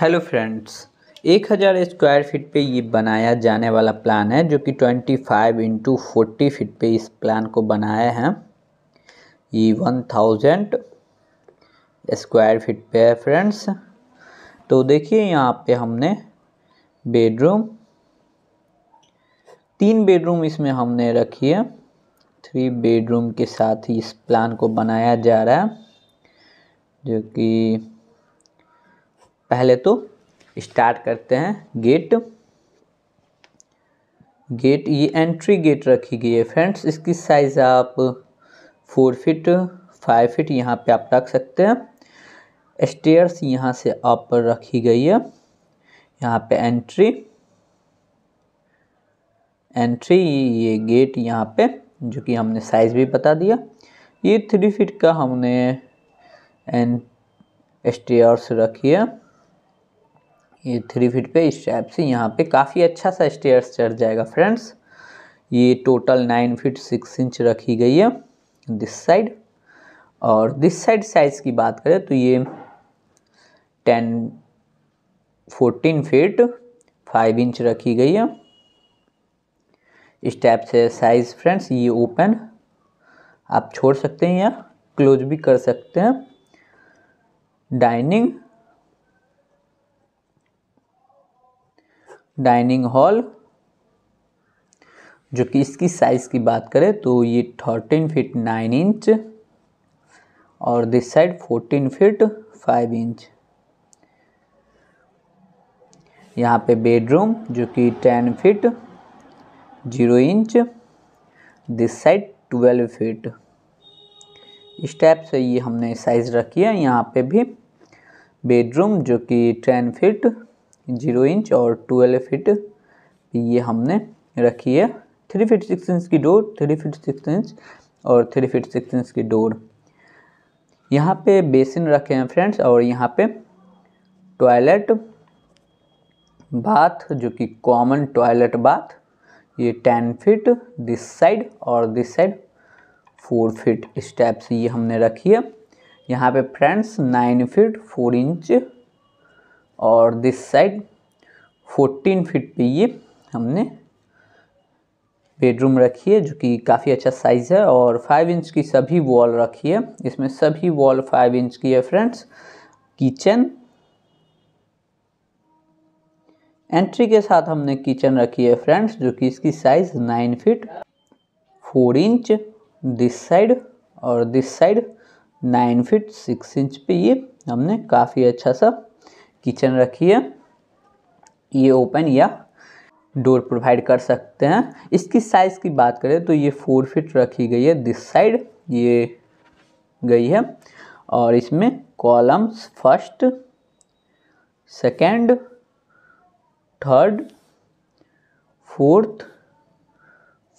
hello friends 1000 square feet पे ये बनाया जाने वाला प्लान है जो कि 25 फाइव इंटू फोर्टी फीट पे इस प्लान को बनाया है ये 1000 स्क्वायर फीट पे है फ्रेंड्स तो देखिए यहाँ पे हमने बेडरूम तीन बेडरूम इसमें हमने रखी है थ्री बेडरूम के साथ ही इस प्लान को बनाया जा रहा है जो कि पहले तो स्टार्ट करते हैं गेट गेट ये एंट्री गेट रखी गई है फ्रेंड्स इसकी साइज़ आप फोर फिट फाइव फिट यहाँ पे आप रख सकते हैं स्टेयर्स यहाँ से आप रखी गई है यहाँ पे एंट्री एंट्री ये गेट यहाँ पे जो कि हमने साइज़ भी बता दिया ये थ्री फिट का हमने एंड स्टेयर्स रखी है ये थ्री फीट पे इस टाइप से यहाँ पे काफ़ी अच्छा सा स्टेयर्स चढ़ जाएगा फ्रेंड्स ये total nine feet six inch रखी गई है दिस साइड और दिस साइड साइज़ की बात करें तो ये ten fourteen feet five inch रखी गई है इस टाइप से साइज़ फ्रेंड्स ये ओपन आप छोड़ सकते हैं या क्लोज भी कर सकते हैं डाइनिंग डाइनिंग हॉल जो कि इसकी साइज़ की बात करें तो ये थर्टीन फीट नाइन इंच और this side fourteen feet five inch यहाँ पे बेडरूम जो कि ten feet zero inch this side twelve feet इस टाइप से ये हमने साइज़ रखी है यहाँ पे भी बेडरूम जो कि टेन फीट जीरो इंच और ट्वेल्व फिट ये हमने रखी है थ्री फिट सिक्स इंच की door three feet six inch और थ्री फिट सिक्स इंच की डोर यहाँ पे बेसिन रखे हैं फ्रेंड्स और यहाँ पे टॉयलेट बाथ जो कि कॉमन टॉयलेट बाथ ये टेन फिट दिस साइड और this side four feet steps ये हमने रखी है यहाँ पे friends nine feet four inch और दिस साइड फोर्टीन फीट पे ये हमने बेडरूम रखी है जो कि काफ़ी अच्छा साइज़ है और फाइव इंच की सभी वॉल रखी है इसमें सभी वॉल फाइव इंच की है फ्रेंड्स किचन एंट्री के साथ हमने किचन रखी है फ्रेंड्स जो कि इसकी size nine feet four inch this side और this side nine feet six inch पे ये हमने काफ़ी अच्छा सा किचन रखिए ये ओपन या डोर प्रोवाइड कर सकते हैं इसकी साइज़ की बात करें तो ये फोर फिट रखी गई है दिस साइड ये गई है और इसमें columns first second third fourth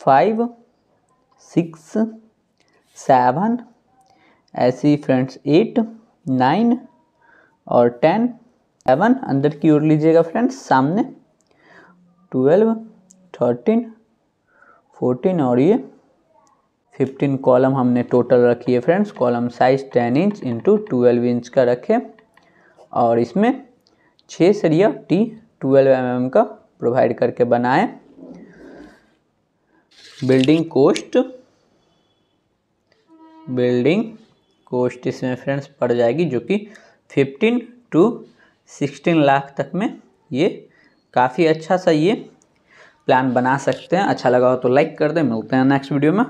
five six seven ऐसी फ्रेंड्स एट नाइन और टेन सेवन अंदर की ओर लीजिएगा फ्रेंड्स सामने ट्वेल्व थर्टीन फोर्टीन और ये फिफ्टीन कॉलम हमने टोटल रखी है friends column size ten inch into twelve inch का रखे और इसमें छः सरिया टी ट्वेल्व एम का प्रोवाइड करके बनाए बिल्डिंग कोस्ट बिल्डिंग कोस्ट इसमें फ्रेंड्स पड़ जाएगी जो कि फिफ्टीन टू सिक्सटीन लाख तक में ये काफ़ी अच्छा सा ये प्लान बना सकते हैं अच्छा लगा हो तो लाइक कर दें मिलते हैं नेक्स्ट वीडियो में